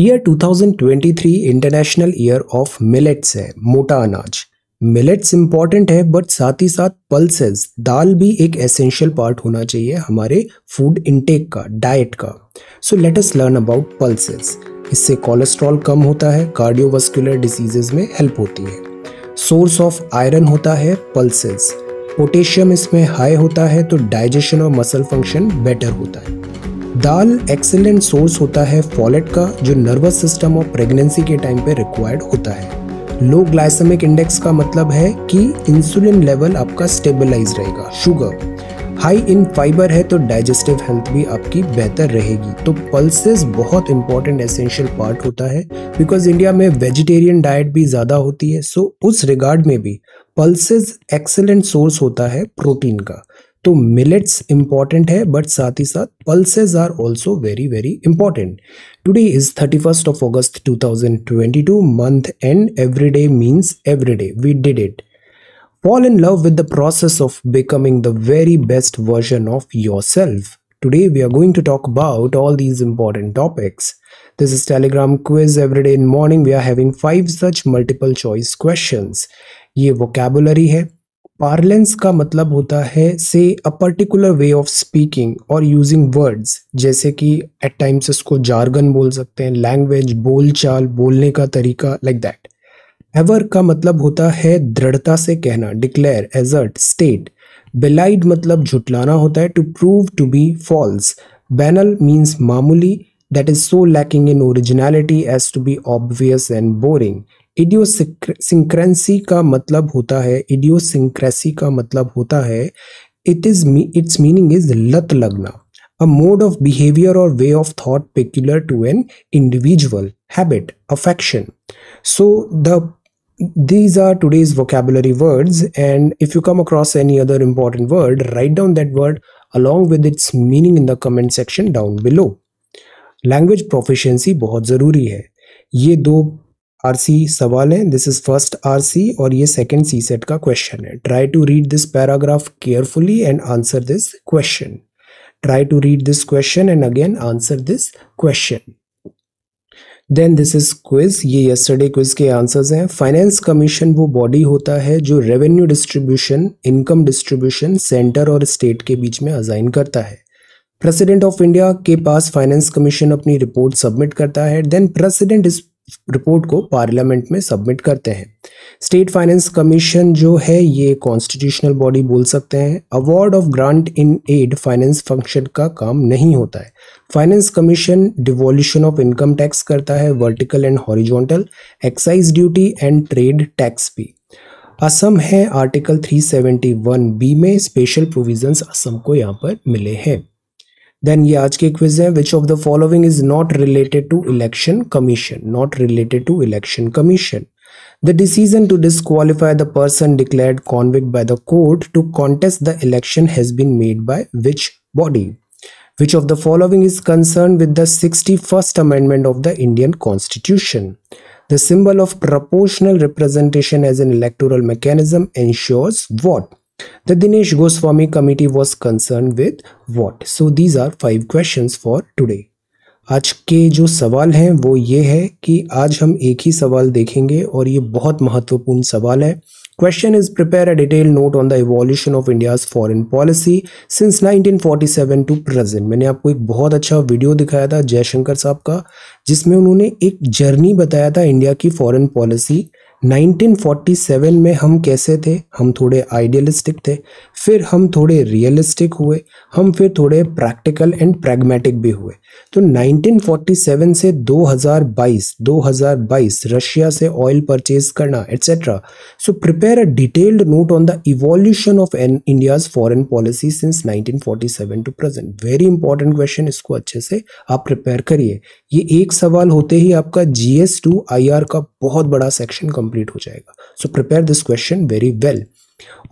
Year 2023 international year of millets है मोटा अनाज मिलेट्स इंपॉर्टेंट है बट साथ ही साथ पल्सेस दाल भी एक एसेंशियल पार्ट होना चाहिए हमारे फूड इंटेक का डाइट का so let us learn about pulses इससे कोलेस्ट्रॉल कम होता है कार्डियोवास्कुलर डिजीजेज में हेल्प होती है सोर्स ऑफ आयरन होता है पल्सेस पोटेशियम इसमें हाई होता है तो डाइजेशन और मसल फंक्शन बेटर होता है दाल एक्सेलेंट सोर्स होता है फॉलेट का जो नर्वस सिस्टम और प्रेगनेंसी के टाइम पे रिक्वायर्ड होता है लो ग्लाइसेमिक इंडेक्स का मतलब है कि इंसुलिन लेवल आपका स्टेबलाइज रहेगा शुगर हाई इन फाइबर है तो डाइजेस्टिव हेल्थ भी आपकी बेहतर रहेगी तो पल्सेस बहुत इंपॉर्टेंट एसेंशियल पार्ट होता है बिकॉज इंडिया में वेजिटेरियन डाइट भी ज़्यादा होती है सो उस रिगार्ड में भी पल्सेस एक्सेलेंट सोर्स होता है प्रोटीन का तो मिलेट्स इंपॉर्टेंट है बट साथ ही साथ pulses are also very very important today is thirty first of August two thousand twenty two month and every day means every day we did it fall in love with the process of becoming the very best version of your self today we are going to talk about all these important topics this is Telegram quiz every day in morning We are having five such multiple choice questions. ये vocabulary है parlance का मतलब होता है से a particular way of speaking और using words जैसे कि एट टाइम्स इसको जार्गन बोल सकते हैं लैंग्वेज बोलचाल बोलने का तरीका लाइक दैट एवर का मतलब होता है दृढ़ता से कहना डिक्लेयर एजर्ट स्टेट बेलाइड मतलब झुटलाना होता है to prove to be false banal means मामूली that is so lacking in originality as to be obvious and boring idiosyncrasy का मतलब होता है इडियोसिंक्रेसी का मतलब होता है it is its meaning is लत लगना अ मोड ऑफ बिहेवियर और way of thought peculiar to an individual habit affection so the these are today's vocabulary words and if you come across any other important word write down that word along with its meaning in the comment section down below language proficiency बहुत ज़रूरी है ये दो RC सवाल है this is first RC और ये second C set का क्वेश्चन है try to read this paragraph carefully and answer this question try to read this question and again answer this question then this is quiz ये yesterday quiz के answers हैं finance commission वो body होता है जो revenue distribution income distribution centre और state के बीच में अजाइन करता है प्रेसिडेंट ऑफ इंडिया के पास फाइनेंस कमीशन अपनी रिपोर्ट सबमिट करता है देन प्रेसिडेंट इज रिपोर्ट को पार्लियामेंट में सबमिट करते हैं स्टेट फाइनेंस कमीशन जो है ये कॉन्स्टिट्यूशनल बॉडी बोल सकते हैं award of grant in aid finance function का काम नहीं होता है finance commission devolution of income tax करता है vertical and horizontal excise duty and trade tax भी असम है आर्टिकल 371 बी में स्पेशल प्रोविजंस असम को यहाँ पर मिले हैं Then ये आज की क्विज है which of the following is not related to election commission not related to election commission The decision to disqualify the person declared convict by the court to contest the election has been made by which body? Which of the following is concerned with the 61st Amendment of the Indian Constitution? The symbol of proportional representation as an electoral mechanism ensures what? The Dinesh Goswami Committee was concerned with what? So these are five questions for today. आज के जो सवाल हैं वो ये है कि आज हम एक ही सवाल देखेंगे और ये बहुत महत्वपूर्ण सवाल है question is prepare a detail note on the evolution of India foreign policy since 1947 to present मैंने आपको एक बहुत अच्छा वीडियो दिखाया था जयशंकर साहब का जिसमें उन्होंने एक जर्नी बताया था इंडिया की फॉरन पॉलिसी 1947 में हम कैसे थे हम थोड़े आइडियलिस्टिक थे फिर हम थोड़े रियलिस्टिक हुए हम फिर थोड़े प्रैक्टिकल एंड प्रैग्मेटिक भी हुए तो 1947 से 2022 2022 रशिया से ऑयल परचेज करना etcetera so prepare a detailed note on the evolution of India's foreign policy since 1947 to present very important question इसको अच्छे से आप प्रिपेयर करिए ये एक सवाल होते ही आपका G S two I R का बहुत बड़ा सेक्शन कंप्लीट हो जाएगा so prepare this question very well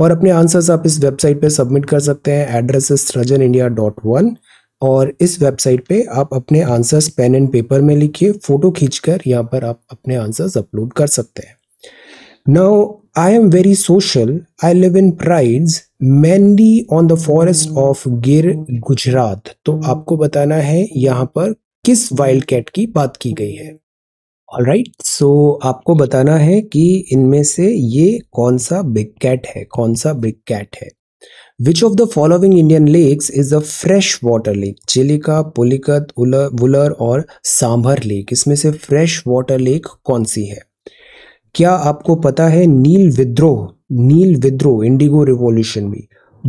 और अपने आंसर्स आप इस वेबसाइट पे सबमिट कर सकते हैं address is Rajan India dot one और इस वेबसाइट पे आप अपने आंसर्स पेन एंड पेपर में लिखिए फोटो खींचकर यहाँ पर आप अपने आंसर्स अपलोड कर सकते हैं now I am very social I live in prides mainly on the forest of Gir Gujarat तो आपको बताना है यहाँ पर किस वाइल्ड कैट की बात की गई है ऑल राइट सो आपको बताना है कि इनमें से ये कौन सा बिग कैट है कौन सा बिग कैट है which of the following Indian lakes is a fresh water lake Chilika Pulicat Wular और सांभर लेक इसमें से फ्रेश वाटर लेक कौन सी है क्या आपको पता है नील विद्रोह नील विद्रोह इंडिगो रिवॉल्यूशन में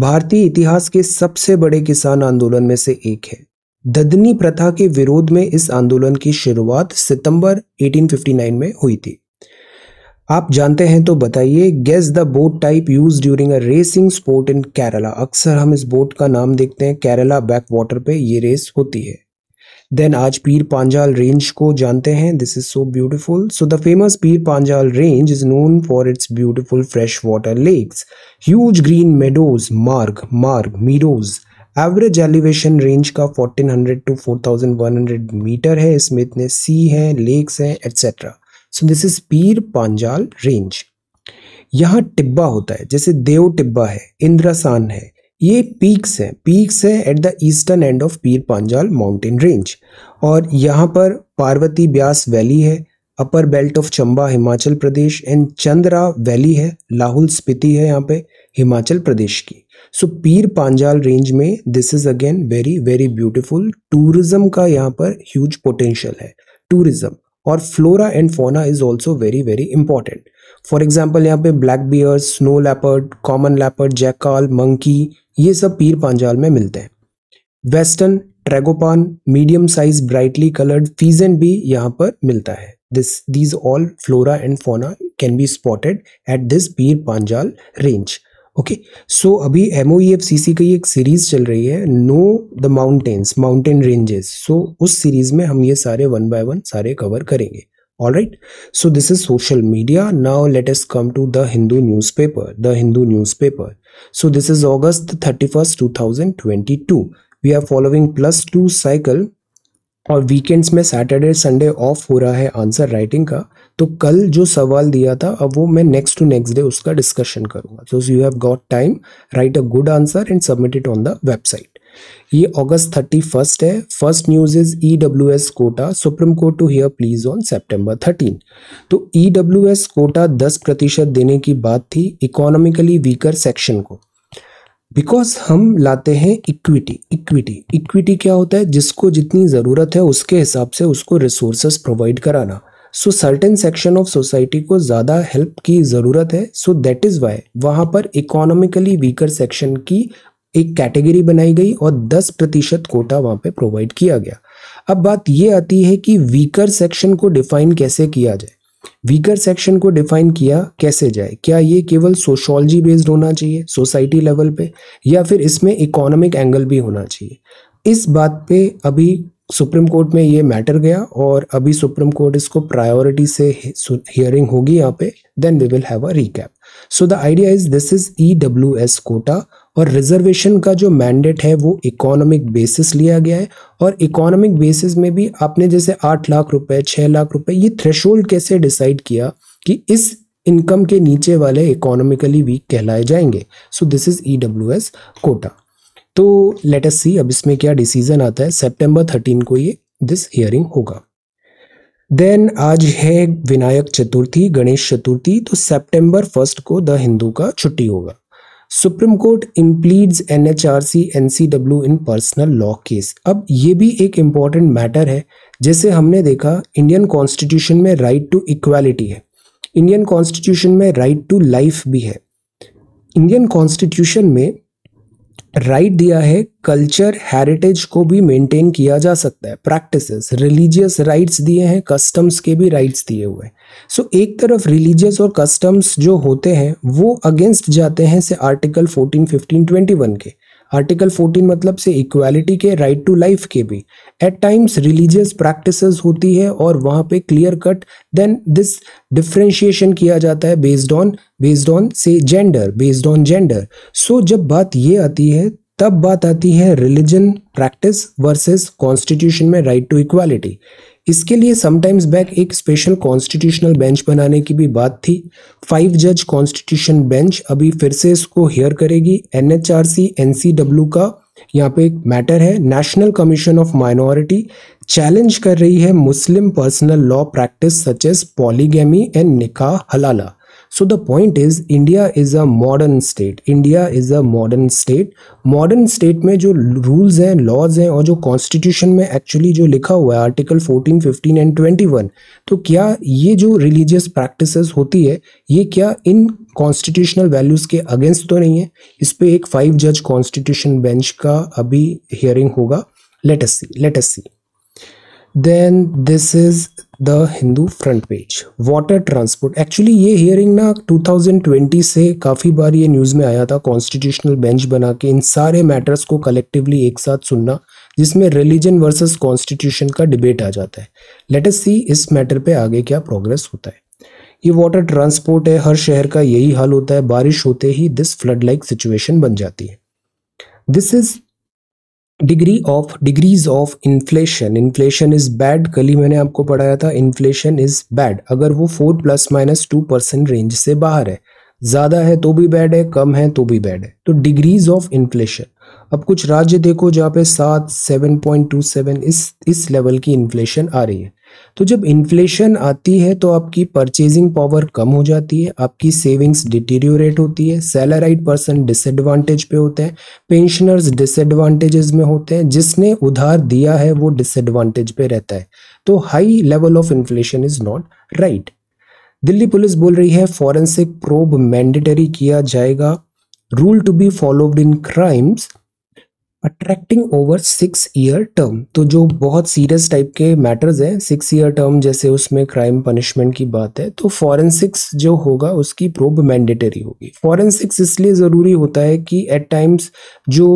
भारतीय इतिहास के सबसे बड़े किसान आंदोलन में से एक है ददनी प्रथा के विरोध में इस आंदोलन की शुरुआत सितंबर 1859 में हुई थी आप जानते हैं तो बताइए guess the boat type use during a racing sport in Kerala अक्सर हम इस बोट का नाम देखते हैं केरला बैक वाटर पे ये रेस होती है देन आज पीर पांजाल रेंज को जानते हैं this is so beautiful so the famous Pir Panjal range is known for its beautiful fresh water lakes huge green meadows Marg Marg meadows average elevation range का 1400 टू 4100 मीटर है इसमें इतने सी हैं लेक्स हैं एट्सेट्रा सो दिस इज पीर पांजाल रेंज यहाँ टिब्बा होता है जैसे देव टिब्बा है इंद्रासान है ये पीक्स हैं पीक्स है at the eastern end of Pir Panjal mountain range और यहाँ पर पार्वती ब्यास वैली है upper belt of Chamba Himachal Pradesh and Chandra valley है लाहौल स्पीति है यहाँ पे हिमाचल प्रदेश की सो पीर पांजाल रेंज में this is again very very beautiful tourism का यहाँ पर ह्यूज पोटेंशियल है टूरिज्म और flora and fauna is also very very important for example यहाँ पे black bear snow leopard common leopard jackal monkey ये सब पीर पांजाल में मिलते हैं western tragopan medium size brightly coloured pheasant भी यहाँ पर मिलता है this these all flora and fauna can be spotted eight this Pir Panjal range okay so अभी एम ओ एफ सी सी की एक सीरीज चल रही है know the mountains mountain ranges so उस सीरीज में हम ये सारे वन बाय वन सारे कवर करेंगे all right so this is social media now latest come to the Hindu news paper the Hindu news paper so this is August thirty first two thousand twenty two we are following plus two cycle और weekends में Saturday Sunday off हो रहा है answer writing का तो कल जो सवाल दिया था अब वो मैं नेक्स्ट टू नेक्स्ट डे उसका डिस्कशन करूंगा so you have got time right a good answer and submit it on the website ये अगस्त थर्टी फर्स्ट है first news is E W S quota supreme court to hear pleas on September thirteen तो E W S Kota दस प्रतिशत देने की बात थी इकोनॉमिकली वीकर सेक्शन को बिकॉज हम लाते हैं इक्विटी इक्विटी इक्विटी क्या होता है जिसको जितनी ज़रूरत है उसके हिसाब से उसको रिसोर्सेज प्रोवाइड कराना so certain section of society को ज़्यादा हेल्प की ज़रूरत है सो दैट इज़ वाई वहाँ पर इकोनॉमिकली वीकर सेक्शन की एक कैटेगरी बनाई गई और 10 प्रतिशत कोटा वहाँ पे प्रोवाइड किया गया अब बात ये आती है कि वीकर सेक्शन को डिफाइन कैसे किया जाए वीकर सेक्शन को डिफाइन किया कैसे जाए क्या ये केवल सोशोलॉजी बेस्ड होना चाहिए सोसाइटी लेवल पे या फिर इसमें इकोनॉमिक एंगल भी होना चाहिए इस बात पे अभी सुप्रीम कोर्ट में ये मैटर गया और अभी सुप्रीम कोर्ट इसको प्रायोरिटी से हियरिंग होगी यहाँ पे then we will have a recap so the idea is this is E W S quota और रिजर्वेशन का जो मैंडेट है वो इकोनॉमिक बेसिस लिया गया है और इकोनॉमिक बेसिस में भी आपने जैसे आठ लाख रुपए छः लाख रुपए ये थ्रेशोल्ड कैसे डिसाइड किया कि इस इनकम के नीचे वाले इकोनॉमिकली वीक कहलाए जाएंगे so this is E W S quota तो लेट अस सी अब इसमें क्या डिसीजन आता है सितंबर 13 को ये दिस हियरिंग होगा देन आज है विनायक चतुर्थी गणेश चतुर्थी तो सितंबर फर्स्ट को द हिंदू का छुट्टी होगा supreme court impleads N H R C N C W in personal law case अब ये भी एक इम्पॉर्टेंट मैटर है जैसे हमने देखा इंडियन कॉन्स्टिट्यूशन में राइट टू इक्वालिटी है इंडियन कॉन्स्टिट्यूशन में राइट टू लाइफ भी है इंडियन कॉन्स्टिट्यूशन में राइट दिया है कल्चर हेरिटेज को भी मेंटेन किया जा सकता है प्रैक्टिसेस रिलीजियस राइट्स दिए हैं कस्टम्स के भी राइट्स दिए हुए हैं सो एक तरफ रिलीजियस और कस्टम्स जो होते हैं वो अगेंस्ट जाते हैं से आर्टिकल 14, 15, 21 के आर्टिकल 14 मतलब से इक्वालिटी के राइट टू लाइफ के भी एट टाइम्स रिलीजियस प्रैक्टिसेस होती है और वहाँ पे clear cut then this differentiation किया जाता है बेस्ड ऑन बेस्ड ऑन से gender based on gender so जब बात ये आती है तब बात आती है रिलीजन प्रैक्टिस वर्सेस कॉन्स्टिट्यूशन में राइट टू इक्वालिटी इसके लिए समटाइम्स बैक एक स्पेशल कॉन्स्टिट्यूशनल बेंच बनाने की भी बात थी फाइव जज कॉन्स्टिट्यूशन बेंच अभी फिर से इसको हेयर करेगी N H R C N C W का यहाँ पे एक मैटर है national commission of minority challenge कर रही है Muslim personal law practice such as polygamy and निका हलाला So the point is India is a modern state. India is a modern state. Modern state में जो rules हैं laws हैं और जो constitution में actually जो लिखा हुआ है आर्टिकल 14, 15 एंड 21 तो क्या ये जो religious practices होती है ये क्या इन कॉन्स्टिट्यूशनल वैल्यूज़ के अगेंस्ट तो नहीं है इस पर एक फाइव जज कॉन्स्टिट्यूशन बेंच का अभी हियरिंग होगा let us see let us see then this is the Hindu front page water transport actually ये हियरिंग ना 2020 से काफ़ी बार ये न्यूज़ में आया था कॉन्स्टिट्यूशनल बेंच बना के इन सारे मैटर्स को कलेक्टिवली एक साथ सुनना जिसमें रिलीजन वर्सेस कॉन्स्टिट्यूशन का डिबेट आ जाता है अस सी इस मैटर पे आगे क्या प्रोग्रेस होता है ये वाटर ट्रांसपोर्ट है हर शहर का यही हाल होता है बारिश होते ही दिस फ्लड लाइक सिचुएशन बन जाती है this is degree of degrees of inflation inflation is bad कल ही मैंने आपको पढ़ाया था इन्फ्लेशन इज़ बैड अगर वो four plus minus two percent range से बाहर है ज़्यादा है तो भी बैड है कम है तो भी बैड है तो डिग्रीज ऑफ इन्फ्लेशन अब कुछ राज्य देखो जहाँ पे सात सेवन पॉइंट टू सेवन इस इस लेवल की इन्फ्लेशन आ रही है तो जब इन्फ्लेशन आती है तो आपकी परचेजिंग पावर कम हो जाती है आपकी सेविंग्स डिटेरियोरेट होती है सैलराइड पर्सन डिसएडवांटेज पे होते हैं पेंशनर्स डिसएडवांटेजेस में होते हैं जिसने उधार दिया है वो डिसएडवांटेज पे रहता है तो high level of inflation is not right Delhi police बोल रही है फॉरेंसिक प्रोब मैंडेटरी किया जाएगा rule to be followed in crimes attracting over six year term तो जो बहुत सीरियस टाइप के मैटर्स हैं सिक्स ईयर टर्म जैसे उसमें क्राइम पनिशमेंट की बात है तो फॉरेंसिक्स जो होगा उसकी प्रोब मैंडेटरी होगी फॉरेंसिक्स इसलिए ज़रूरी होता है कि एट टाइम्स जो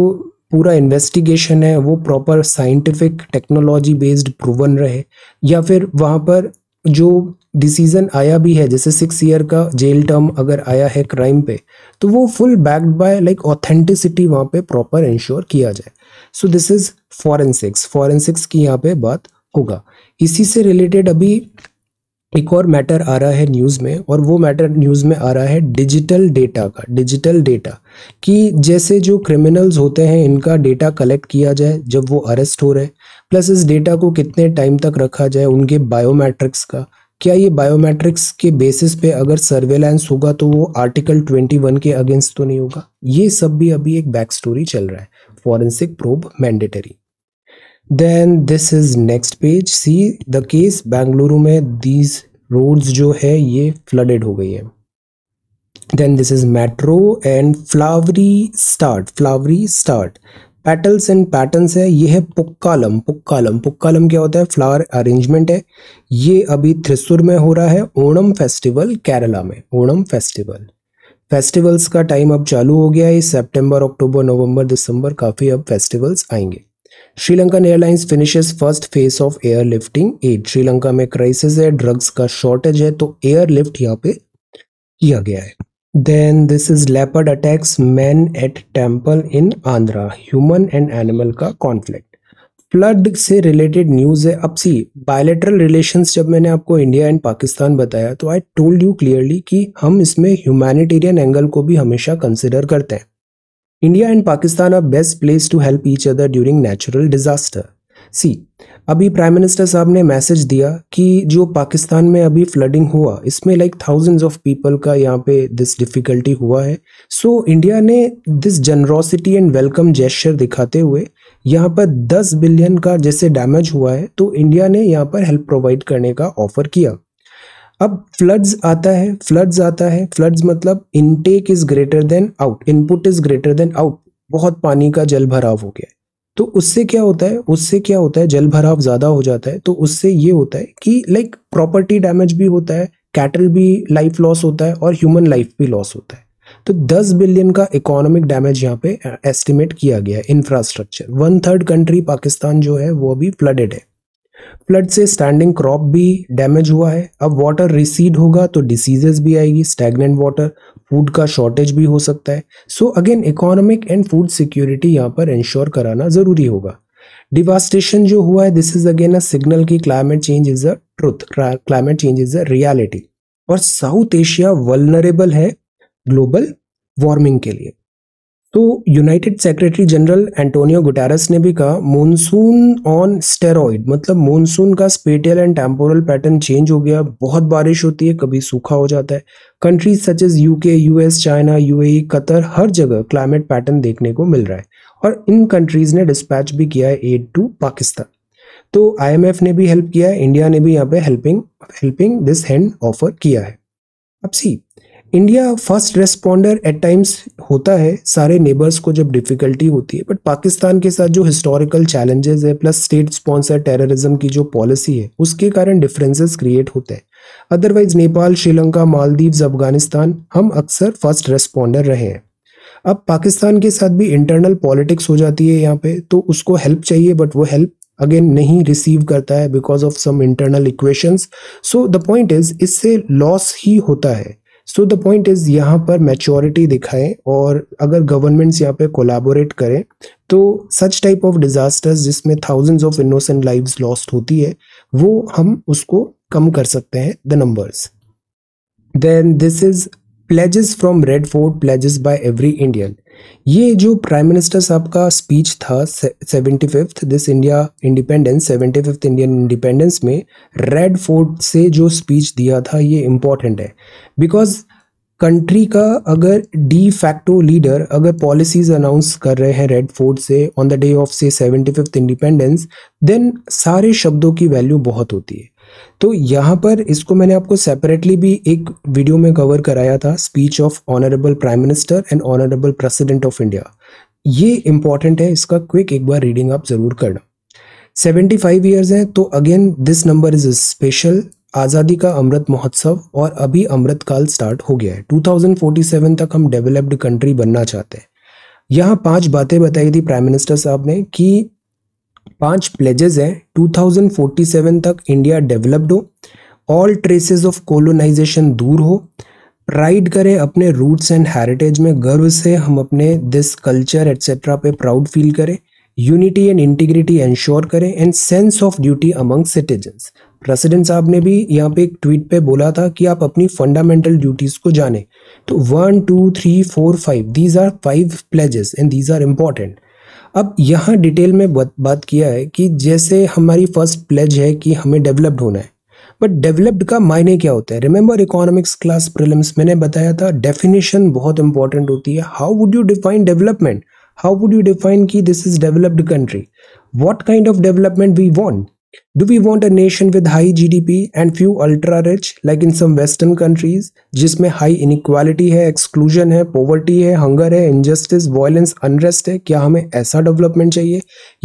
पूरा इन्वेस्टिगेशन है वो proper scientific technology based proven रहे या फिर वहाँ पर जो डिसीज़न आया भी है जैसे सिक्स ईयर का जेल टर्म अगर आया है क्राइम पे तो वो full backed by like authenticity वहाँ पे प्रॉपर इंश्योर किया जाए so this is forensics forensics की यहाँ पे बात होगा इसी से रिलेटेड अभी एक और मैटर आ रहा है न्यूज़ में और वो मैटर न्यूज़ में आ रहा है डिजिटल डेटा का डिजिटल डेटा कि जैसे जो क्रिमिनल्स होते हैं इनका डेटा कलेक्ट किया जाए जब वो अरेस्ट हो रहे प्लस इस डेटा को कितने टाइम तक रखा जाए उनके बायोमेट्रिक्स का क्या ये बायोमेट्रिक्स के बेसिस पे अगर सर्वेलेंस होगा तो वो आर्टिकल 21 के अगेंस्ट तो नहीं होगा ये सब भी अभी एक बैक स्टोरी चल रहा है forensic probe mandatory then this is next page see the case Bengaluru में दीज रोड्स जो है ये फ्लडेड हो गई है then this is metro and flowery start flowery start petals and patterns है ये है पुक्कालम पुक्कालम पुक्कालम क्या होता है फ्लावर अरेंजमेंट है ये अभी थ्रिसुर में हो रहा है ओणम फेस्टिवल केरला में ओणम फेस्टिवल फेस्टिवल्स का टाइम अब चालू हो गया है सेप्टेम्बर अक्टूबर नवंबर दिसंबर काफ़ी अब फेस्टिवल्स आएंगे Sri Lankan airlines finishes first phase of airlifting aid Sri Lanka में क्राइसिस है ड्रग्स का शॉर्टेज है तो एयरलिफ्ट यहाँ पे किया गया है then this is leopard attacks man at temple in Andhra human and animal का कॉन्फ्लिक्ट फ्लड से रिलेटेड न्यूज़ है अब सी बायोलेटरल रिलेशंस जब मैंने आपको इंडिया एंड पाकिस्तान बताया तो आई टोल्ड यू क्लियरली कि हम इसमें ह्यूमैनिटेरियन एंगल को भी हमेशा कंसिडर करते हैं India and Pakistan are best place to help each other during natural disaster see अभी प्राइम मिनिस्टर साहब ने मैसेज दिया कि जो पाकिस्तान में अभी फ्लडिंग हुआ इसमें लाइक थाउजेंड्स ऑफ पीपल का यहाँ पे दिस डिफ़िकल्टी हुआ है सो so, इंडिया ने this generosity and welcome gesture दिखाते हुए यहाँ पर 10 बिलियन का जैसे डैमेज हुआ है तो इंडिया ने यहाँ पर हेल्प प्रोवाइड करने का ऑफर किया अब फ्लड्स आता है फ्लड्स आता है फ्लड्स मतलब intake is greater than out input is greater than out बहुत पानी का जल भराव हो गया है तो उससे क्या होता है उससे क्या होता है जल भराव ज़्यादा हो जाता है तो उससे ये होता है कि लाइक प्रॉपर्टी डैमेज भी होता है कैटल भी लाइफ लॉस होता है और ह्यूमन लाइफ भी लॉस होता है तो 10 बिलियन का इकोनॉमिक डैमेज यहाँ पे एस्टिमेट किया गया है infrastructure one third country Pakistan जो है वो अभी फ्लडेड है फ्लड से स्टैंडिंग क्रॉप भी डैमेज हुआ है अब वाटर रिसीड होगा तो डिसीजेज भी आएगी स्टैगनेंट वाटर फूड का शॉर्टेज भी हो सकता है so again economic and food security यहाँ पर इंश्योर कराना ज़रूरी होगा डिवास्टेशन जो हुआ है this is again a signal की climate change is a truth climate change is a reality और साउथ एशिया वलनरेबल है ग्लोबल वार्मिंग के लिए तो United secretary general Antonio Guterres ने भी कहा मानसून ऑन स्टेरॉइड मतलब मॉनसून का spatial and temporal pattern change हो गया बहुत बारिश होती है कभी सूखा हो जाता है countries such as UK US China UAE Qatar हर जगह क्लाइमेट पैटर्न देखने को मिल रहा है और इन कंट्रीज ने डिस्पैच भी किया है एड टू पाकिस्तान तो आई ने भी हेल्प किया है इंडिया ने भी यहाँ पे helping helping this hand offer किया है अब see India first responder at times होता है सारे नेबर्स को जब डिफ़िकल्टी होती है बट पाकिस्तान के साथ जो हिस्टोरिकल चैलेंजेस है प्लस स्टेट स्पॉन्सर टेररिज्म की जो पॉलिसी है उसके कारण डिफरेंसेस क्रिएट होते हैं अदरवाइज नेपाल श्रीलंका मालदीव्स अफगानिस्तान हम अक्सर फर्स्ट रेस्पॉन्डर रहे हैं अब पाकिस्तान के साथ भी इंटरनल पॉलिटिक्स हो जाती है यहाँ पे तो उसको हेल्प चाहिए बट वो हेल्प अगेन नहीं रिसीव करता है because of some internal equations so the point is इससे लॉस ही होता है सो द पॉइंट इज़ यहाँ पर मेच्योरिटी दिखाएं और अगर गवर्नमेंट्स यहाँ पे कोलाबोरेट करें तो सच टाइप ऑफ डिज़ास्टर्स जिसमें thousands of innocent lives lost होती है वो हम उसको कम कर सकते हैं the numbers then this is pledges from red fort pledges by every Indian ये जो प्राइम मिनिस्टर साहब का स्पीच था seventy fifth this India independence seventy fifth Indian independence में रेड फोर्ट से जो स्पीच दिया था ये इम्पॉर्टेंट है बिकॉज कंट्री का अगर डी फैक्टो लीडर अगर पॉलिसीज अनाउंस कर रहे हैं रेड फोर्ट से ऑन द डे ऑफ से सेवेंटी फिफ्थ इंडिपेंडेंस देन सारे शब्दों की वैल्यू बहुत होती है तो यहाँ पर इसको मैंने आपको सेपरेटली भी एक वीडियो में कवर कराया था speech of honourable prime minister and honourable president of India ये इंपॉर्टेंट है इसका क्विक एक बार रीडिंग आप ज़रूर करना 75 फाइव ईयर्स हैं तो again this number is special आज़ादी का अमृत महोत्सव और अभी अमृत काल स्टार्ट हो गया है 2047 तक हम डेवलप्ड कंट्री बनना चाहते हैं यहाँ पांच बातें बताई थी प्राइम मिनिस्टर साहब ने कि पांच प्लेजेस हैं 2047 तक इंडिया डेवलप्ड हो ऑल ट्रेसेस ऑफ कोलोनाइजेशन दूर हो प्राइड करें अपने रूट्स एंड हेरिटेज में गर्व से हम अपने दिस कल्चर एट्सेट्रा पे प्राउड फील करें यूनिटी एंड इंटीग्रिटी एंश्योर करें and sense of duty among citizens president साहब ने भी यहाँ पे एक ट्वीट पे बोला था कि आप अपनी फंडामेंटल ड्यूटीज़ को जाने तो one two three four five these are five pledges and these are important अब यहाँ डिटेल में बात बात किया है कि जैसे हमारी फर्स्ट प्लेज है कि हमें डेवलप्ड होना है बट डेवलप्ड का मायने क्या होता है रिमेंबर इकोनॉमिक्स क्लास प्रिलिम्स मैंने बताया था डेफिनेशन बहुत इंपॉर्टेंट होती है how would you define development how would you define की this is developed country what kind of development we want Do we want a nation with high GDP and few ultra rich like in some western countries जिसमें high inequality है exclusion है poverty है hunger है injustice violence unrest है क्या हमें ऐसा development चाहिए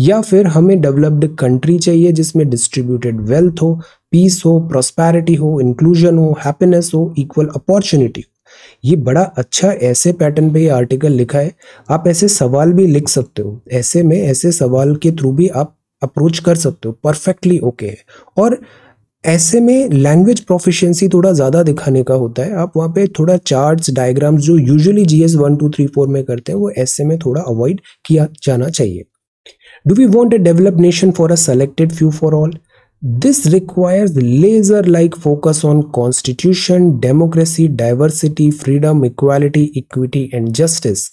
या फिर हमें developed country चाहिए जिसमें distributed wealth हो peace हो prosperity हो inclusion हो happiness हो equal opportunity हो ये बड़ा अच्छा ऐसे पैटर्न पे ये आर्टिकल लिखा है आप ऐसे सवाल भी लिख सकते हो ऐसे में ऐसे सवाल के थ्रू भी आप अप्रोच कर सकते हो परफेक्टली ओके है और ऐसे में लैंग्वेज प्रोफिशिएंसी थोड़ा ज़्यादा दिखाने का होता है आप वहाँ पे थोड़ा चार्ट्स डायग्राम्स जो usually G S one two three four में करते हैं वो ऐसे में थोड़ा अवॉइड किया जाना चाहिए do we want a develop nation for a selected few for all this requires laser like focus on constitution democracy diversity freedom equality equity and justice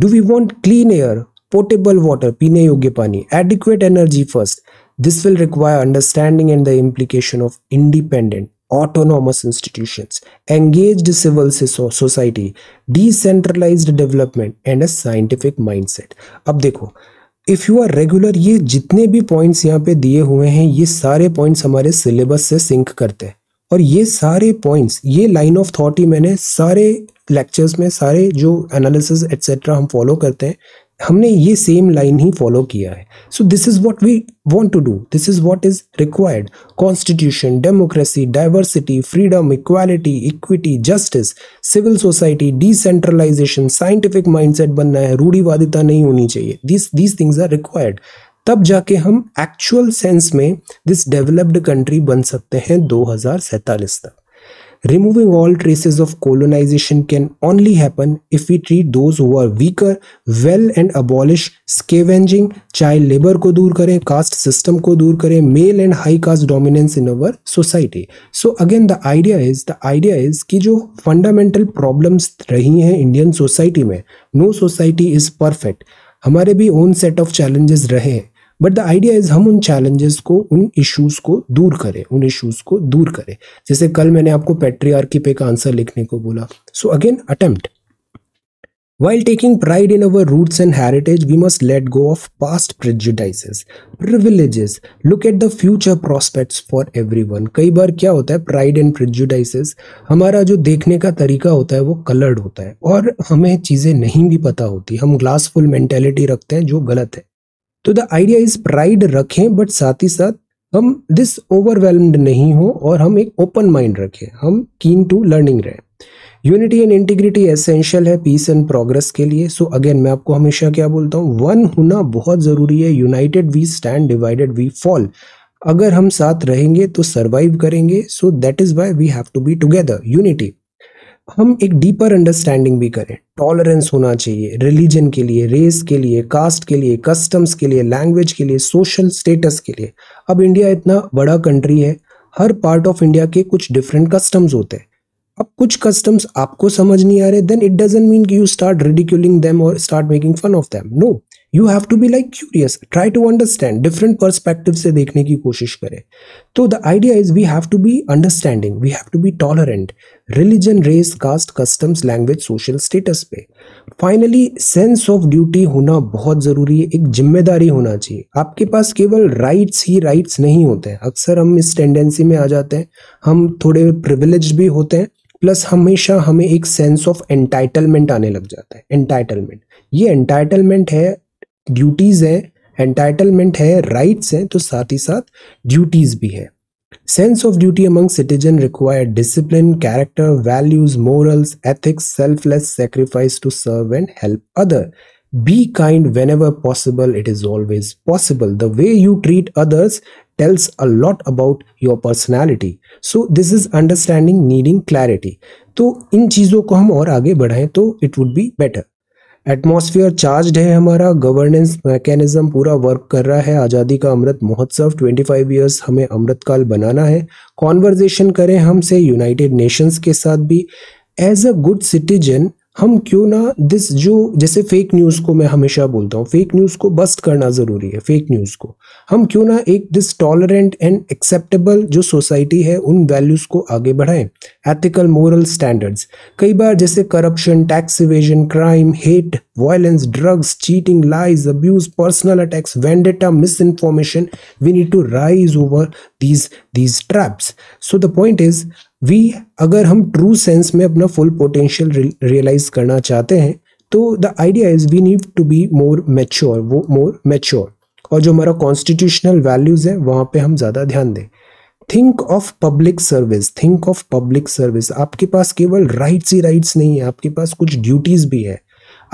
do we want clean air potable water peene yogya pani adequate energy first this will require understanding and the implication of independent autonomous institutions engaged civil society decentralized development and a scientific mindset अब देखो if you are regular ये जितने भी points यहाँ पे दिए हुए हैं ये सारे पॉइंट्स हमारे सिलेबस से सिंक करते हैं और ये सारे पॉइंट्स ये लाइन ऑफ थॉट ही मैंने सारे लेक्चर्स में सारे जो एनालिसिस एट्सेट्रा हम फॉलो करते हैं हमने ये सेम लाइन ही फॉलो किया है so this is what we want to do this is what is required constitution democracy diversity freedom equality equity justice civil society decentralisation scientific mindset बनना है रूढ़ीवादिता नहीं होनी चाहिए this these things are required तब जाके हम एक्चुअल सेंस में दिस डेवलप्ड कंट्री बन सकते हैं दो तक Removing all traces of colonization can only happen if we treat those who are weaker well and abolish scavenging, child labor को दूर करें caste system को दूर करें male and high caste dominance in our society. So again the idea is the idea is कि जो fundamental problems रही हैं Indian society में no society is perfect हमारे भी own set of challenges रहे हैं बट द आइडिया इज़ हम उन चैलेंजेस को उन इश्यूज़ को दूर करें उन इश्यूज़ को दूर करें जैसे कल मैंने आपको पेट्रियार्की पे का आंसर लिखने को बोला so again attempt taking pride in our roots and heritage we must let go of past past privileges look at the future future for every one कई बार क्या होता है प्राइड एंड prejudices हमारा जो देखने का तरीका होता है वो कलर्ड होता है और हमें चीज़ें नहीं भी पता होती हम ग्लासफुल मेंटेलिटी मैंटेलिटी रखते हैं जो गलत है तो द आइडिया इज प्राइड रखें बट साथ ही साथ हम दिस ओवरवेलम्ड नहीं हो और हम एक ओपन माइंड रखें हम कीन टू लर्निंग रहे यूनिटी एंड इंटीग्रिटी एसेंशियल है पीस एंड प्रोग्रेस के लिए सो so अगेन मैं आपको हमेशा क्या बोलता हूँ वन होना बहुत ज़रूरी है united we stand divided we fall अगर हम साथ रहेंगे तो सर्वाइव करेंगे so that is why we have to be together unity हम एक डीपर अंडरस्टैंडिंग भी करें टॉलरेंस होना चाहिए रिलीजन के लिए रेस के लिए कास्ट के लिए कस्टम्स के लिए लैंग्वेज के लिए सोशल स्टेटस के लिए अब इंडिया इतना बड़ा कंट्री है हर पार्ट ऑफ इंडिया के कुछ डिफरेंट कस्टम्स होते हैं अब कुछ कस्टम्स आपको समझ नहीं आ रहे देन इट डजेंट मीन कि यू स्टार्ट रेडिक्यूलिंग देम और start making fun of them no you have to be like curious try to understand different perspective से देखने की कोशिश करें तो the idea is we have to be understanding we have to be tolerant religion race caste customs language social status पे finally sense of duty होना बहुत ज़रूरी है एक जिम्मेदारी होना चाहिए आपके पास केवल राइट्स ही राइट्स नहीं होते हैं अक्सर हम इस टेंडेंसी में आ जाते हैं हम थोड़े प्रिविलेज भी होते हैं प्लस हमेशा हमें एक सेंस ऑफ एंटाइटलमेंट आने लग जाता है एंटाइटलमेंट ये एंटाइटलमेंट है ड्यूटीज़ है एंटाइटलमेंट है राइट्स हैं तो साथ ही साथ ड्यूटीज़ भी है sense of duty among citizen require discipline character values morals ethics selfless sacrifice to serve and help other be kind whenever possible it is always possible the way you treat others tells a lot about your personality so this is understanding needing clarity तो इन चीज़ों को हम और आगे बढ़ाएं तो it would be better atmosphere charge है हमारा गवर्नेंस मैकेनिज्म पूरा वर्क कर रहा है आज़ादी का अमृत महोत्सव 25 ईयर्स हमें अमृतकाल बनाना है कॉन्वर्जेशन करें हमसे यूनाइटेड नेशंस के साथ भी एज अ गुड सिटीजन हम क्यों ना दिस जो जैसे फेक न्यूज़ को मैं हमेशा बोलता हूँ फेक न्यूज़ को बस्ट करना ज़रूरी है फेक न्यूज़ को हम क्यों ना एक दिस टॉलरेंट एंड एक्सेप्टेबल जो सोसाइटी है उन वैल्यूज़ को आगे बढ़ाएं एथिकल मोरल स्टैंडर्ड्स कई बार जैसे corruption tax evasion crime hate violence drugs cheating lies abuse personal attacks vendetta misinformation we need to rise over these these traps so the point is we अगर हम true sense में अपना full potential realise करना चाहते हैं तो the idea is we need to be more mature वो more mature और जो हमारा कॉन्स्टिट्यूशनल वैल्यूज़ है वहाँ पे हम ज़्यादा ध्यान दें think of public service think of public service आपके पास केवल राइट्स ही राइट्स नहीं है आपके पास कुछ ड्यूटीज़ भी है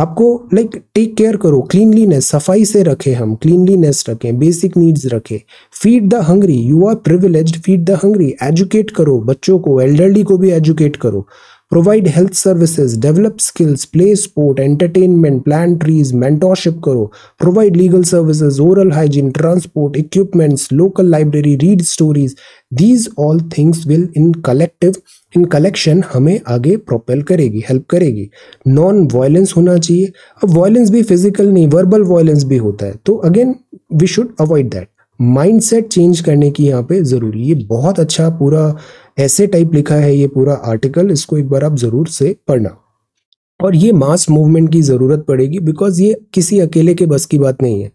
आपको लाइक टेक केयर करो क्लीनलीनेस सफाई से रखें हम क्लीनलीनेस रखें बेसिक नीड्स रखें feed the hungry you are privilege feed the hungry educate करो बच्चों को एल्डरली को भी एजुकेट करो provide health services develop skills play sport entertainment plan trees mentorship करो provide legal services oral hygiene transport equipments local library read stories these all things will in collective in collection हमें आगे propel करेगी help करेगी non violence होना चाहिए अब violence भी physical नहीं वर्बल वायलेंस भी होता है तो again we should avoid that mindset change करने की यहाँ पे ज़रूरी ये बहुत अच्छा पूरा ऐसे टाइप लिखा है ये पूरा आर्टिकल इसको एक बार आप ज़रूर से पढ़ना और ये मास मूवमेंट की ज़रूरत पड़ेगी बिकॉज ये किसी अकेले के बस की बात नहीं है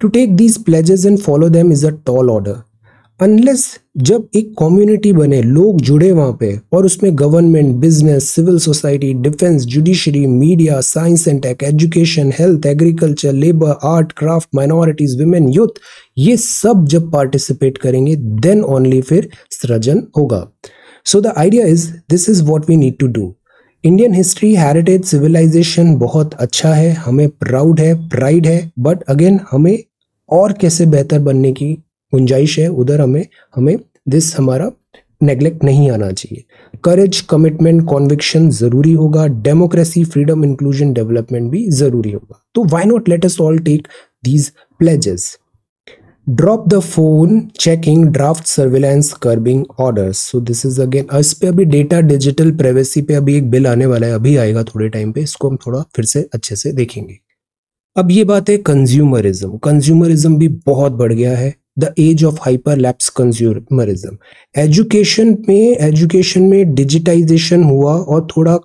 to take these pledges and follow them is a tall order unless जब एक कम्युनिटी बने लोग जुड़े वहाँ पे और उसमें government business civil society defence judiciary media science and tech education health agriculture labour art craft minorities women youth ये सब जब पार्टिसिपेट करेंगे देन ओनली फिर सृजन होगा so the idea is this is what we need to do Indian history heritage civilisation बहुत अच्छा है हमें प्राउड है प्राइड है बट अगेन हमें और कैसे बेहतर बनने की गुंजाइश है उधर हमें हमें दिस हमारा नेग्लेक्ट नहीं आना चाहिए करेज कमिटमेंट कॉन्विक्शन जरूरी होगा डेमोक्रेसी फ्रीडम इंक्लूजन डेवलपमेंट भी जरूरी होगा तो why not let's all take these pledges drop the phone checking draft surveillance curbing orders so this is again इस पे अभी डेटा डिजिटल प्राइवेसी पे अभी एक बिल आने वाला है अभी आएगा थोड़े टाइम पे इसको हम थोड़ा फिर से अच्छे से देखेंगे अब ये बात है कंज्यूमरिज्म कंज्यूमरिज्म भी बहुत बढ़ गया है the age of hyperlapse consumerism education में एजुकेशन में डिजिटाइजेशन हुआ और थोड़ा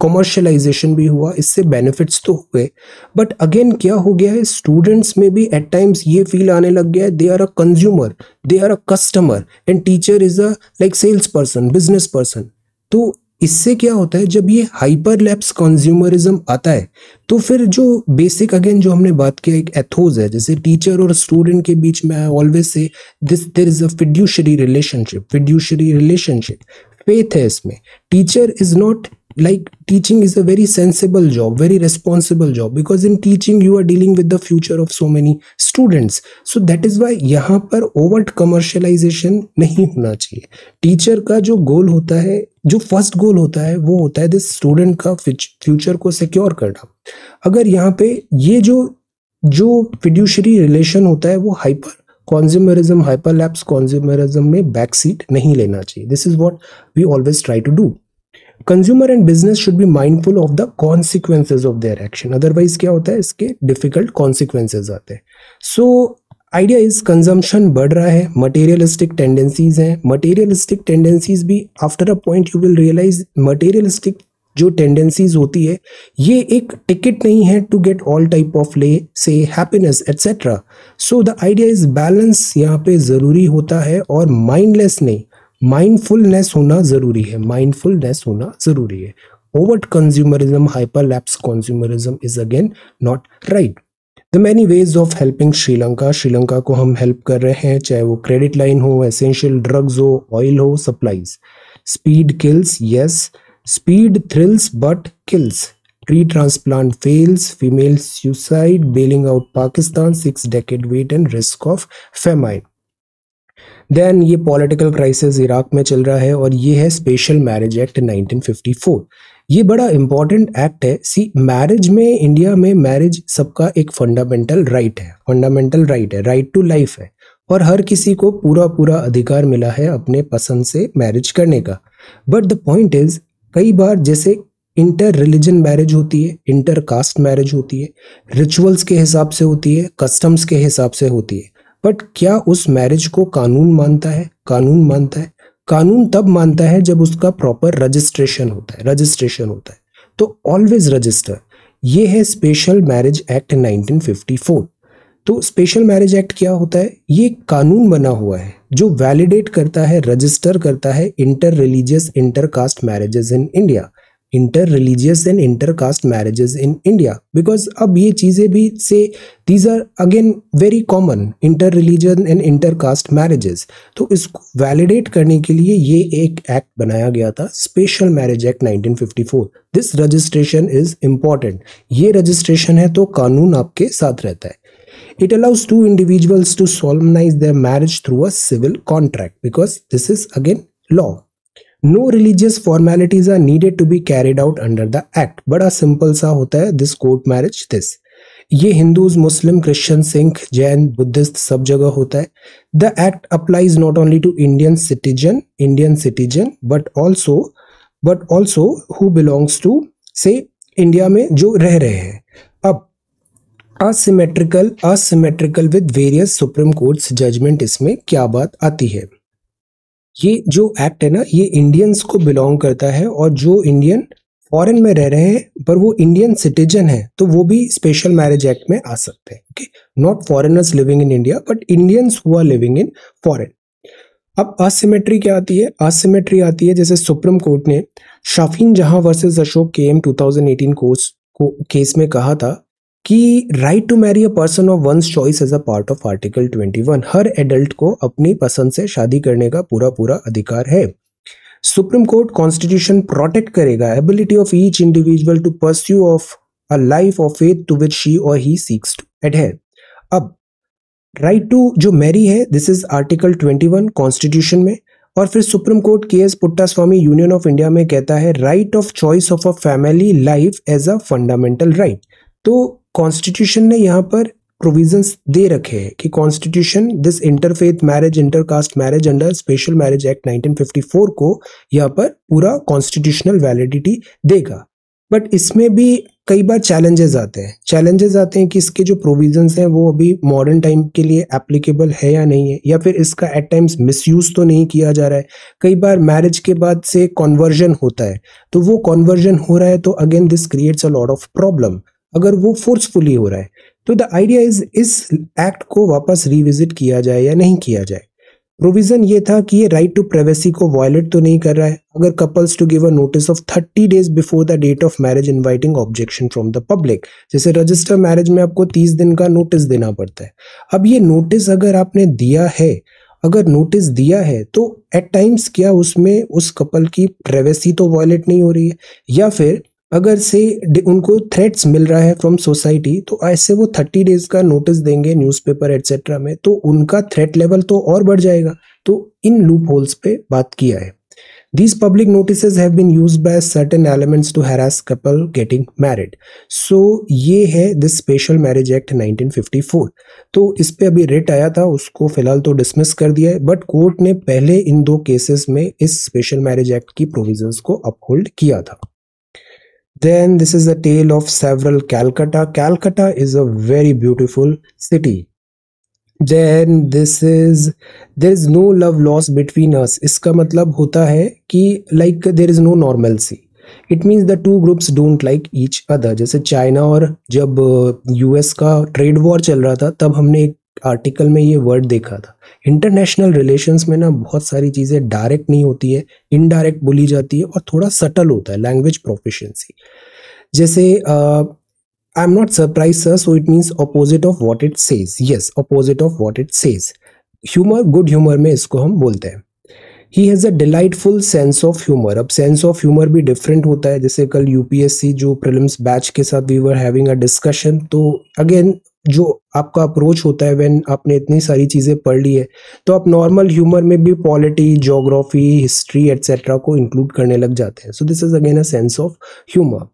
कॉमर्शलाइजेशन भी हुआ इससे बेनिफिट्स तो हुए बट अगेन क्या हो गया है स्टूडेंट्स में भी एट टाइम्स ये फील आने लग गया है they are a consumer they are a customer and teacher is a like sales person business person तो इससे क्या होता है जब ये हाइपर लैप्स कंज्यूमरिज्म आता है तो फिर जो बेसिक अगेन जो हमने बात किया एक एथोज है जैसे टीचर और स्टूडेंट के बीच में I always say this there is a fiduciary relationship fiduciary relationship faith है इसमें teacher is not like teaching is a very sensible job very responsible job because in teaching you are dealing with the future of so many students so that is why yahan par overt commercialization nahi hona chahiye teacher ka jo goal hota hai जो first goal होता है वो होता है this student का future को secure करना अगर यहाँ पे ये जो जो fiduciary relation होता है वो hyper consumerism hyperlapse consumerism में back seat नहीं लेना चाहिए this is what we always try to do consumer and business should be mindful of the consequences of their action otherwise क्या होता है इसके डिफिकल्ट कॉन्सिक्वेंसेज आते हैं सो आइडिया इज कंजम्पशन बढ़ रहा है मटेरियलिस्टिक टेंडेंसीज हैं मटेरियलिस्टिक टेंडेंसीज भी after a point you will realise materialistic जो टेंडेंसीज होती है ये एक टिकट नहीं है to get all type of ले से happiness etcetera so the idea is balance यहाँ पे ज़रूरी होता है और माइंडलेस नहीं माइंडफुलनेस होना ज़रूरी है माइंडफुलनेस होना ज़रूरी है over consumerism hyperlapse consumerism is again not right the many ways of helping Sri Lanka Sri Lanka को हम हेल्प कर रहे हैं चाहे वो क्रेडिट लाइन हो एसेंशियल ड्रग्स हो ऑयल हो supplies speed kills yes speed thrills but kills tree transplant fails female suicide bailing out Pakistan six decade wait and risk of famine then ये पॉलिटिकल क्राइसिस इराक में चल रहा है और ये है स्पेशल मैरिज एक्ट 1954 ये बड़ा इंपॉर्टेंट एक्ट है सी मैरिज में इंडिया में मैरिज सबका एक फंडामेंटल राइट है फंडामेंटल राइट है राइट टू लाइफ है और हर किसी को पूरा पूरा अधिकार मिला है अपने पसंद से मैरिज करने का बट द पॉइंट इज कई बार जैसे इंटर रिलीजन मैरिज होती है इंटर कास्ट मैरिज होती है रिचुअल्स के हिसाब से होती है कस्टम्स के हिसाब से होती है बट क्या उस मैरिज को कानून मानता है कानून मानता है कानून तब मानता है जब उसका प्रॉपर रजिस्ट्रेशन होता है रजिस्ट्रेशन होता है तो ऑलवेज रजिस्टर ये है स्पेशल मैरिज एक्ट 1954 तो स्पेशल मैरिज एक्ट क्या होता है ये कानून बना हुआ है जो वैलिडेट करता है रजिस्टर करता है inter religious inter caste marriages in India inter religious and inter caste marriages in India because अब ये चीज़ें भी say these are again very common inter religion and inter caste marriages तो इसको वैलिडेट करने के लिए ये एक एक्ट बनाया गया था special marriage act 1954 this registration is important ये रजिस्ट्रेशन है तो कानून आपके साथ रहता है it allows to individuals to solemnise the marriage through a civil contract because this is again law no religious formalities are needed to be carried out under the act बड़ा simple सा होता है दिस कोर्ट मैरिज दिस ये Hindus Muslim Christian Sikh Jain Buddhist सब जगह होता है the act applies not only to Indian citizen Indian citizen but also but also who belongs to say India में जो रह रहे हैं अब asymmetrical asymmetrical with various supreme courts judgement इसमें क्या बात आती है ये जो एक्ट है ना ये इंडियंस को बिलोंग करता है और जो इंडियन फॉरेन में रह रहे हैं पर वो इंडियन सिटीजन है तो वो भी स्पेशल मैरिज एक्ट में आ सकते हैं okay not foreigners living in India but Indians are living in foreign अब असिमेट्री क्या आती है असिमेट्री आती है जैसे सुप्रीम कोर्ट ने शाफीन जहां versus Ashok K M two thousand eighteen कोर्स को केस में कहा था कि right to marry a person of one's choice as a part of article 21 हर एडल्ट को अपनी पसंद से शादी करने का पूरा पूरा अधिकार है सुप्रीम कोर्ट कॉन्स्टिट्यूशन प्रोटेक्ट करेगा ability of each individual to pursue of a life of faith to which she और ही सीक्स टू एडहेयर अब राइट टू जो मैरी है दिस इज आर्टिकल 21 कॉन्स्टिट्यूशन में और फिर supreme court K S Puttaswamy union of India में कहता है right of choice of a family life as a fundamental right तो कॉन्स्टिट्यूशन ने यहाँ पर प्रोविजंस दे रखे हैं कि constitution this interfaith marriage intercaste marriage under special marriage act 1954 को यहाँ पर पूरा कॉन्स्टिट्यूशनल वैलिडिटी देगा बट इसमें भी कई बार चैलेंजेस आते हैं चैलेंजेस आते हैं कि इसके जो प्रोविजंस हैं वो अभी मॉडर्न टाइम के लिए एप्लीकेबल है या नहीं है या फिर इसका एट टाइम्स मिसयूज तो नहीं किया जा रहा है कई बार मैरिज के बाद से कॉन्वर्जन होता है तो वो कॉन्वर्जन हो रहा है तो again this creates a lot of problem अगर वो फोर्सफुली हो रहा है तो द आइडिया इज इस एक्ट को वापस रिविजिट किया जाए या नहीं किया जाए प्रोविजन ये था कि ये राइट टू प्राइवेसी को वायलेट तो नहीं कर रहा है अगर couples to give a notice of thirty days before the date of marriage inviting objection from the public जैसे रजिस्टर मैरिज में आपको तीस दिन का नोटिस देना पड़ता है अब ये नोटिस अगर आपने दिया है अगर नोटिस दिया है तो एट टाइम्स क्या उसमें उस कपल की प्राइवेसी तो वॉयलेट नहीं हो रही है या फिर अगर से उनको थ्रेट्स मिल रहा है फ्रॉम सोसाइटी तो ऐसे वो थर्टी डेज का नोटिस देंगे न्यूज़पेपर एट्सेट्रा में तो उनका थ्रेट लेवल तो और बढ़ जाएगा तो इन लूप होल्स पे बात किया है these public notice have been used by certain elements to harass ये है दिस स्पेशल मैरिज एक्ट 1954. तो इस पर अभी रेट आया था उसको फिलहाल तो डिसमिस कर दिया है बट कोर्ट ने पहले इन दो केसेस में इस स्पेशल मैरिज एक्ट की प्रोविजंस को अपहोल्ड किया था Then this is the tale of several Calcutta. Calcutta is a very beautiful city. Then this is there is no love lost between us. iska matlab hota hai ki like there is no normalcy. It means the two groups don't like each other जैसे China और जब US का trade war चल रहा था तब हमने एक आर्टिकल में ये वर्ड देखा था इंटरनेशनल रिलेशंस में ना बहुत सारी चीज़ें डायरेक्ट नहीं होती है इनडायरेक्ट बोली जाती है और थोड़ा सटल होता है लैंग्वेज प्रोफिशंसी जैसे I am not surprise sir so it means opposite of what it says yes opposite of what it says humour good humour में इसको हम बोलते हैं he has a delightful sense of humour अब sense of humour भी different होता है जैसे कल यू पी एस सी जो प्रिलिम्स बैच के साथ we were having a discussion तो अगेन जो आपका अप्रोच होता है व्हेन आपने इतनी सारी चीज़ें पढ़ ली है तो आप नॉर्मल ह्यूमर में भी पॉलिटी जोग्राफी हिस्ट्री एटसेट्रा को इंक्लूड करने लग जाते हैं so this is again a sense of humour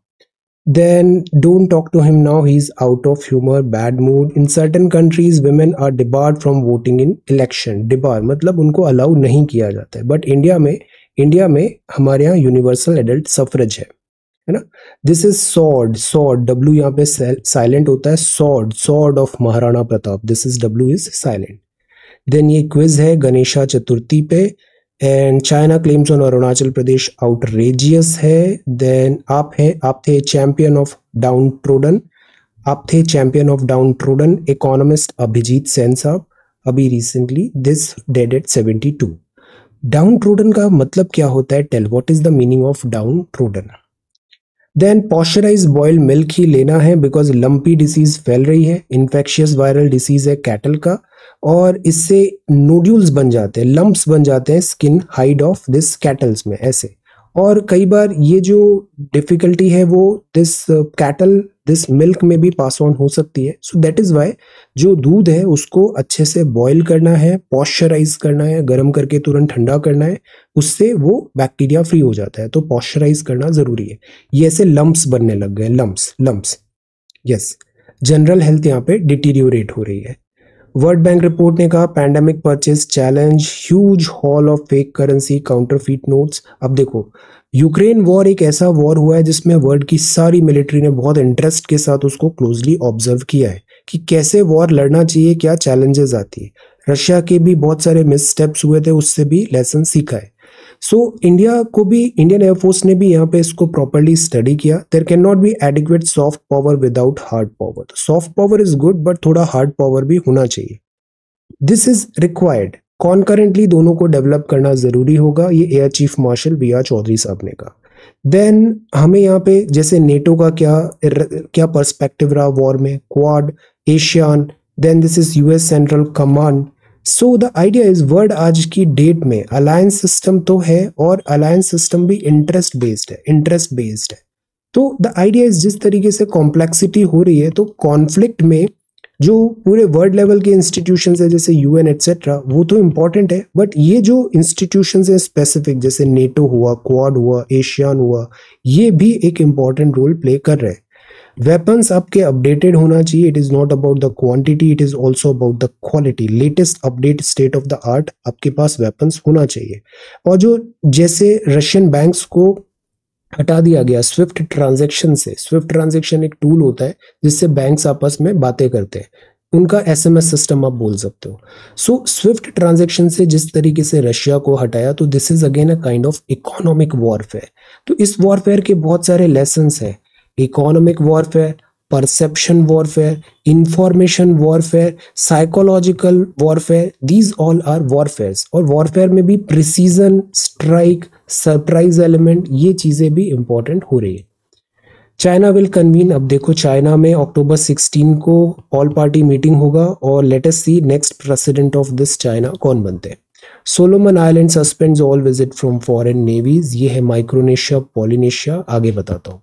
then don't talk to him now he's out of humor bad mood in certain countries women are debarred from voting in election debar मतलब उनको allow नहीं किया जाता है but India में India में हमारे यहाँ यूनिवर्सल एडल्ट सफरेज है है ना this is sword sword W यहाँ पे साइलेंट होता है sword sword of Maharana Pratap this is W is silent then ये क्विज है गणेशा चतुर्थी पे and China claims on Arunachal Pradesh outrageous है देन आप है आप थे चैंपियन ऑफ डाउन ट्रोडन आप थे champion of downtrodden economist Abhijit Sen साहब अभी recently this dead at seventy two downtrodden का मतलब क्या होता है tell what is the meaning of downtrodden then pasteurise boil milk ही लेना है बिकॉज लंपी डिसीज फैल रही है इन्फेक्शियस वायरल डिसीज है कैटल का और इससे नोड्यूल्स बन जाते हैं लम्ब्स बन जाते हैं skin hide of this cattles में ऐसे और कई बार ये जो डिफ़िकल्टी है वो दिस कैटल दिस मिल्क में भी पास ऑन हो सकती है सो दैट इज़ वाई जो दूध है उसको अच्छे से बॉयल करना है पॉस्चराइज करना है गर्म करके तुरंत ठंडा करना है उससे वो बैक्टीरिया फ्री हो जाता है तो पॉस्चराइज करना ज़रूरी है ये ऐसे लम्ब्स बनने लग गए lumps lumps yes general health यहाँ पे डिटीरियोरेट हो रही है वर्ल्ड बैंक रिपोर्ट ने कहा pandemic purchase challenge huge haul of fake currency counterfeit notes अब देखो यूक्रेन वॉर एक ऐसा वॉर हुआ है जिसमें वर्ल्ड की सारी मिलिट्री ने बहुत इंटरेस्ट के साथ उसको क्लोजली ऑब्जर्व किया है कि कैसे वॉर लड़ना चाहिए क्या चैलेंजेस आती है रशिया के भी बहुत सारे मिस स्टेप्स हुए थे उससे भी लेसन सीखा है सो so, इंडिया को भी इंडियन एयरफोर्स ने भी यहाँ पे इसको प्रॉपरली स्टडी किया there can not be adequate soft power without hard power soft power is good but थोड़ा हार्ड पावर भी होना चाहिए दिस इज रिक्वायर्ड कॉन्करेंटली दोनों को डेवलप करना ज़रूरी होगा ये air chief marshal B R Chaudhary साहब ने कहा देन हमें यहाँ पे जैसे नेटो का क्या क्या पर्सपेक्टिव रहा वॉर में Quad ASEAN then this is US central command so the idea is word आज की डेट में अलायंस सिस्टम तो है और अलायंस सिस्टम भी इंटरेस्ट बेस्ड है इंटरेस्ट बेस्ड है तो द आइडिया इज जिस तरीके से कॉम्प्लेक्सिटी हो रही है तो कॉन्फ्लिक्ट में जो पूरे वर्ल्ड लेवल के इंस्टीट्यूशन है जैसे यू एन वो तो इम्पॉर्टेंट है बट ये जो इंस्टीट्यूशन है स्पेसिफिक जैसे नेटो हुआ क्वाड हुआ एशियान हुआ ये भी एक इम्पॉर्टेंट रोल प्ले कर रहे हैं वेपन्स आपके अपडेटेड होना चाहिए it is not about the quantity it is also about the quality latest update state of the art आपके पास वेपन्स होना चाहिए और जो जैसे रशियन बैंक्स को हटा दिया गया स्विफ्ट ट्रांजेक्शन से स्विफ्ट ट्रांजेक्शन एक टूल होता है जिससे बैंक्स आपस में बातें करते हैं उनका एसएमएस सिस्टम आप बोल सकते हो सो स्विफ्ट ट्रांजेक्शन से जिस तरीके से रशिया को हटाया तो this is again a kind of economic warfare तो इस वॉरफेयर के बहुत सारे लेसन हैं economic warfare perception warfare information warfare psychological warfare these all are warfare और वॉरफेयर में भी प्रिसीजन स्ट्राइक सरप्राइज एलिमेंट ये चीजें भी इंपॉर्टेंट हो रही है चाइना विल कन्वीन अब देखो चाइना में अक्टूबर 16 को ऑल पार्टी मीटिंग होगा और latest Xi next president of this China कौन बनते हैं Solomon island suspends all visit from foreign navies ये है माइक्रोनेशिया पॉलिनेशिया आगे बताता हूँ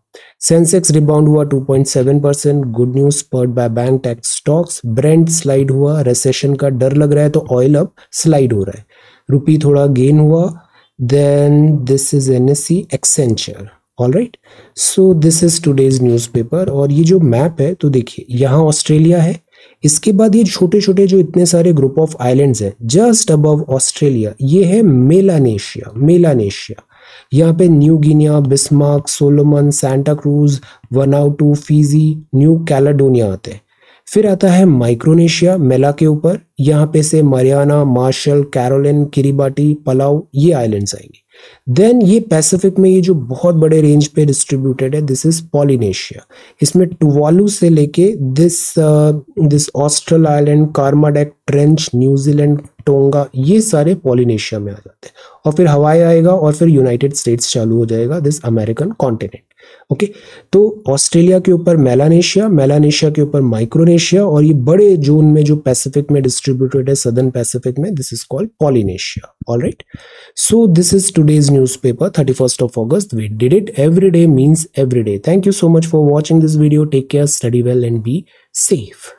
सेंसेक्स रिबाउंड हुआ 2.7 percent good news spurred by bank tax stocks Brent slide हुआ रेसेशन का डर लग रहा है तो ऑयल अप स्लाइड हो रहा है रुपी थोड़ा गेन हुआ then this is N S C Accenture all right so this is today's paper और ये जो मैप है तो देखिए यहाँ ऑस्ट्रेलिया है इसके बाद ये छोटे छोटे जो इतने सारे ग्रुप ऑफ आइलैंड्स हैं जस्ट अबव ऑस्ट्रेलिया ये है मेलानेशिया मेलानेशिया यहाँ पे New Guinea Bismarck Solomon Santa Cruz Vanuatu Fiji New Caledonia आते हैं फिर आता है माइक्रोनेशिया मेला के ऊपर यहाँ पे से Mariana Marshall Caroline Kiribati Palau ये आइलैंड्स आएंगे देन ये पैसिफिक में ये जो बहुत बड़े रेंज पे डिस्ट्रीब्यूटेड है दिस इज पॉलिनेशिया इसमें टुवालू से लेके this this Austral island Kermadec trench New Zealand Tonga ये सारे पॉलिनेशिया में आ जाते हैं और फिर हवाई आएगा और फिर यूनाइटेड स्टेट्स चालू हो जाएगा दिस अमेरिकन कॉन्टिनेंट ओके तो ऑस्ट्रेलिया के ऊपर मेलानेशिया मेलानेशिया के ऊपर माइक्रोनेशिया और ये बड़े जोन में जो पैसिफिक में डिस्ट्रीब्यूटेड है सदर्न पैसिफिक में this is called Polynesia all right so this is today's news paper thirty first of August we did it every day means every day thank you so much for watching this video take care study well and be safe